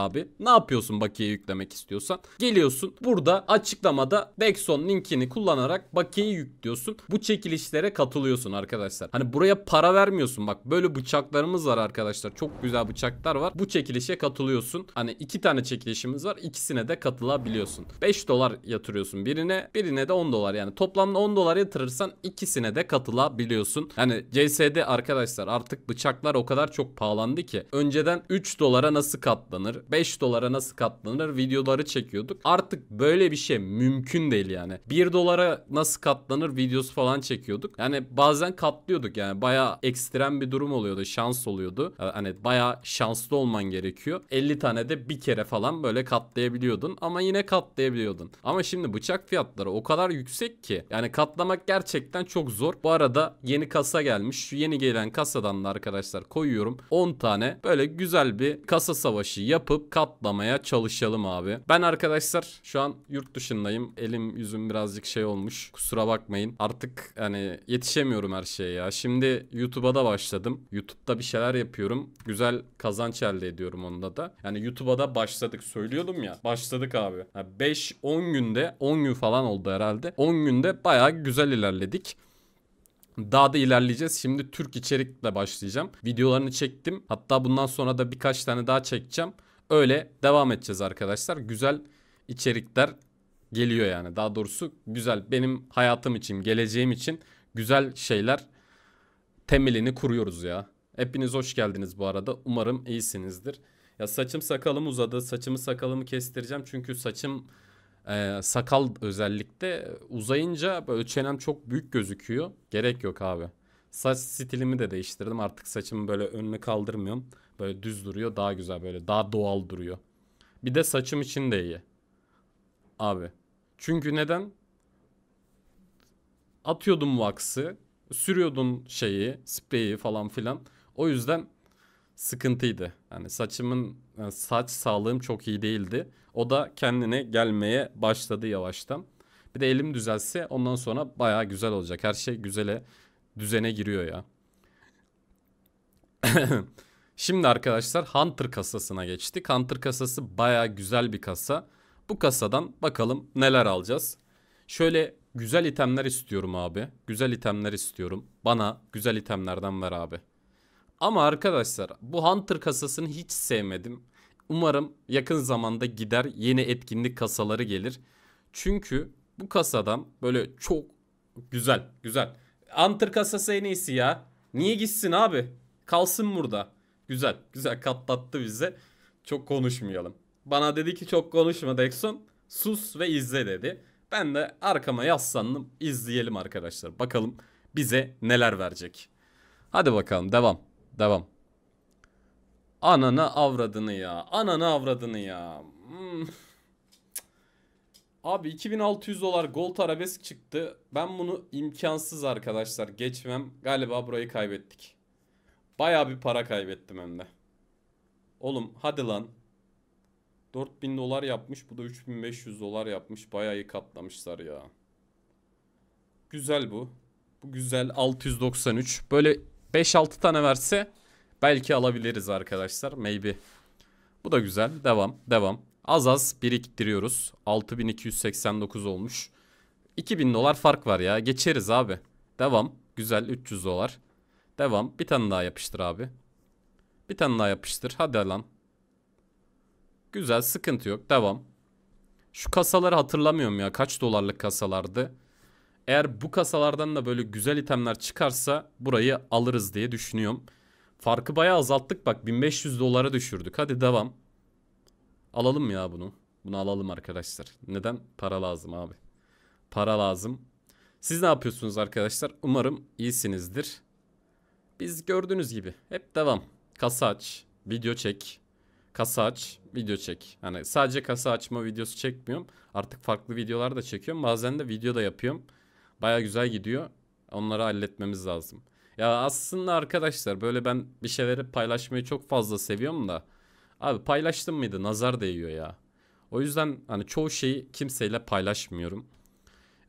abi. Ne yapıyorsun bakiye yüklemek istiyorsan? Geliyorsun burada açıklamada Dexon linkini kullanarak bakiyeyi yüklüyorsun. Bu çekilişlere katılıyorsun arkadaşlar. Hani buraya para vermiyorsun bak böyle bıçaklarımız var arkadaşlar. Çok güzel bıçaklar var. Bu çekilişe katılıyorsun. Hani iki tane çekilişimiz var. İkisine de katılabiliyorsun. 5 dolar yatırıyorsun birine. Birine de 10 dolar yani toplamda 10 dolar yatırırsan ikisine de katılabiliyorsun. Hani CSD arkadaşlar artık bıçaklar o kadar çok pahalandı ki. Önceden 3 dolara nasıl katlanır? 5 dolara nasıl katlanır videoları çekiyorduk. Artık böyle bir şey mümkün değil yani. 1 dolara nasıl katlanır videosu falan çekiyorduk. Yani bazen katlıyorduk yani baya ekstrem bir durum oluyordu. Şans oluyordu. Ee, hani baya şanslı olman gerekiyor. 50 tane de bir kere falan böyle katlayabiliyordun ama yine katlayabiliyordun. Ama şimdi bıçak fiyatları o kadar yüksek ki yani katlamak gerçekten çok zor. Bu arada yeni kasa gelmiş. Şu yeni gelen kasadan da arkadaşlar koyuyorum. 10 tane böyle güzel bir kasa savaşı yapıp katlamaya çalışalım abi. Ben arkadaşlar şu an yurt dışındayım. Elim yüzüm birazcık şey olmuş. Kusura bakmayın. Artık hani yetişemiyorum her şeye ya. Şimdi YouTube'a da başladım. YouTube'da bir şeyler yapıyorum. Güzel kazanç elde ediyorum onda da. Yani YouTube'a da başladık. Söylüyordum ya. Başladık abi. 5-10 günde 10 gün falan oldu herhalde. 10 günde bayağı güzel ilerledik. Daha da ilerleyeceğiz. Şimdi Türk içerikle başlayacağım. Videolarını çektim. Hatta bundan sonra da birkaç tane daha çekeceğim öyle devam edeceğiz arkadaşlar. Güzel içerikler geliyor yani. Daha doğrusu güzel benim hayatım için, geleceğim için güzel şeyler temelini kuruyoruz ya. Hepiniz hoş geldiniz bu arada. Umarım iyisinizdir. Ya saçım sakalım uzadı. Saçımı sakalımı kestireceğim. Çünkü saçım e, sakal özellikle uzayınca böyle çenem çok büyük gözüküyor. Gerek yok abi. Saç stilimi de değiştirdim. Artık saçımı böyle önünü kaldırmıyorum. Böyle düz duruyor. Daha güzel böyle. Daha doğal duruyor. Bir de saçım için de iyi. Abi. Çünkü neden? Atıyordum wax'ı. Sürüyordun şeyi. Spreyi falan filan. O yüzden sıkıntıydı. Yani saçımın yani saç sağlığım çok iyi değildi. O da kendine gelmeye başladı yavaştan. Bir de elim düzelse ondan sonra baya güzel olacak. Her şey güzele düzene giriyor ya. Şimdi arkadaşlar Hunter kasasına geçtik. Hunter kasası baya güzel bir kasa. Bu kasadan bakalım neler alacağız. Şöyle güzel itemler istiyorum abi. Güzel itemler istiyorum. Bana güzel itemlerden ver abi. Ama arkadaşlar bu Hunter kasasını hiç sevmedim. Umarım yakın zamanda gider yeni etkinlik kasaları gelir. Çünkü bu kasadan böyle çok güzel güzel Antır kasası en iyisi ya. Niye gitsin abi? Kalsın burada. Güzel. Güzel katlattı bize. Çok konuşmayalım. Bana dedi ki çok konuşma Dexon. Sus ve izle dedi. Ben de arkama yaslandım. İzleyelim arkadaşlar. Bakalım bize neler verecek. Hadi bakalım devam. Devam. Anana avradını ya. Anana avradını ya. Hmm. Abi 2600 dolar gold arabesk çıktı. Ben bunu imkansız arkadaşlar geçmem. Galiba burayı kaybettik. Baya bir para kaybettim hem de. Oğlum hadi lan. 4000 dolar yapmış. Bu da 3500 dolar yapmış. Bayağı iyi katlamışlar ya. Güzel bu. Bu güzel 693. Böyle 5-6 tane verse belki alabiliriz arkadaşlar. Maybe. Bu da güzel. Devam. Devam. Az az biriktiriyoruz. 6289 olmuş. 2000 dolar fark var ya. Geçeriz abi. Devam. Güzel 300 dolar. Devam. Bir tane daha yapıştır abi. Bir tane daha yapıştır. Hadi lan. Güzel sıkıntı yok. Devam. Şu kasaları hatırlamıyorum ya. Kaç dolarlık kasalardı? Eğer bu kasalardan da böyle güzel itemler çıkarsa burayı alırız diye düşünüyorum. Farkı bayağı azalttık bak 1500 dolara düşürdük. Hadi devam. Alalım ya bunu. Bunu alalım arkadaşlar. Neden? Para lazım abi. Para lazım. Siz ne yapıyorsunuz arkadaşlar? Umarım iyisinizdir. Biz gördüğünüz gibi hep devam. Kasa aç, video çek. Kasa aç, video çek. Yani sadece kasa açma videosu çekmiyorum. Artık farklı videolar da çekiyorum. Bazen de video da yapıyorum. Baya güzel gidiyor. Onları halletmemiz lazım. Ya aslında arkadaşlar böyle ben bir şeyleri paylaşmayı çok fazla seviyorum da. Abi paylaştım mıydı nazar değiyor ya. O yüzden hani çoğu şeyi kimseyle paylaşmıyorum.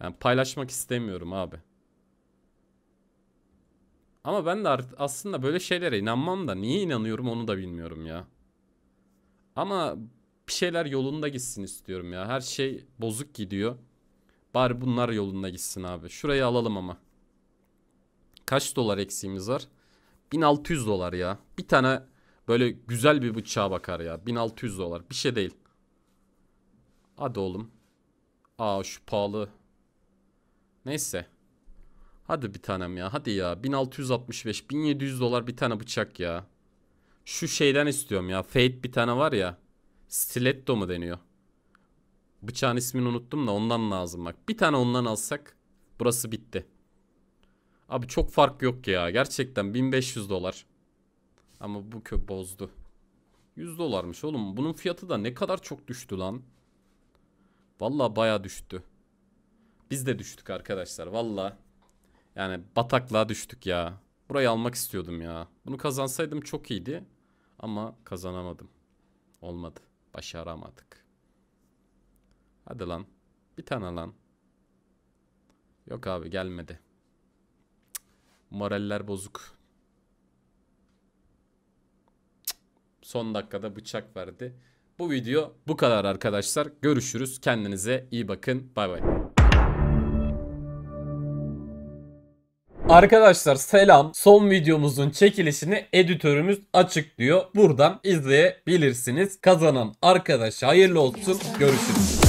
Yani paylaşmak istemiyorum abi. Ama ben de aslında böyle şeylere inanmam da niye inanıyorum onu da bilmiyorum ya. Ama bir şeyler yolunda gitsin istiyorum ya. Her şey bozuk gidiyor. Bari bunlar yolunda gitsin abi. Şurayı alalım ama. Kaç dolar eksiğimiz var? 1600 dolar ya. Bir tane Böyle güzel bir bıçağa bakar ya. 1600 dolar. Bir şey değil. Hadi oğlum. Aa şu pahalı. Neyse. Hadi bir tanem ya. Hadi ya. 1665. 1700 dolar bir tane bıçak ya. Şu şeyden istiyorum ya. fade bir tane var ya. Stiletto mu deniyor? Bıçağın ismini unuttum da ondan lazım bak. Bir tane ondan alsak. Burası bitti. Abi çok fark yok ya. Gerçekten 1500 dolar. Ama bu köp bozdu. 100 dolarmış oğlum. Bunun fiyatı da ne kadar çok düştü lan. Valla baya düştü. Biz de düştük arkadaşlar. Valla. Yani bataklığa düştük ya. Burayı almak istiyordum ya. Bunu kazansaydım çok iyiydi. Ama kazanamadım. Olmadı. Başaramadık. Hadi lan. Bir tane lan. Yok abi gelmedi. Moraller bozuk. Son dakikada bıçak verdi. Bu video bu kadar arkadaşlar. Görüşürüz. Kendinize iyi bakın. Bay bay. Arkadaşlar selam. Son videomuzun çekilişini editörümüz açıklıyor. Buradan izleyebilirsiniz. Kazanan arkadaş hayırlı olsun. Görüşürüz.